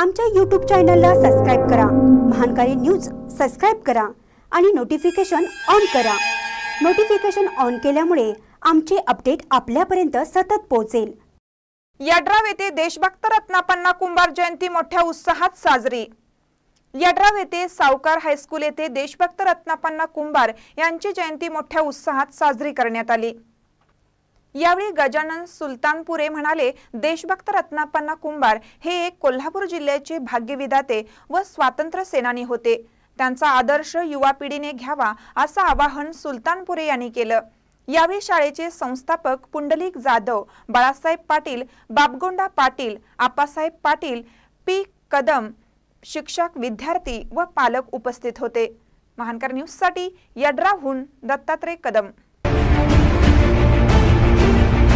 आमच्या यूट्यूब चॅनलला सबस्क्राईब करा महानकारी न्यूज सबस्क्राईब करा आणि नोटिफिकेशन ऑन करा नोटिफिकेशन ऑन केल्यामुळे आमचे अपडेट आपल्यापर्यंत सतत पोहोचेल यड्राव येथे देशभक्त रत्नापन्ना कुंभार जयंती मोठ्या उत्साहात साजरी यड्राव येथे सावकार हायस्कूल येथे देशभक्त रत्नापन्ना कुंभार यांची जयंती मोठ्या उत्साहात साजरी करण्यात आली यावेळी गजानन सुलतानपुरे म्हणाले देशभक्त रत्नापन्ना कुंभार हे एक कोल्हापूर जिल्ह्याचे भाग्यविधाते व स्वातंत्र्य सेनानी होते त्यांचा आदर्श युवा पिढीने घ्यावा असं आवाहन सुलतानपुरे यांनी केलं यावेळी शाळेचे संस्थापक पुंडलिक जाधव बाळासाहेब पाटील बाबगोंडा पाटील आप्पासाहेब पाटील पी कदम शिक्षक विद्यार्थी व पालक उपस्थित होते महानकर न्यूज साठी यड्राहून दत्तात्रय कदम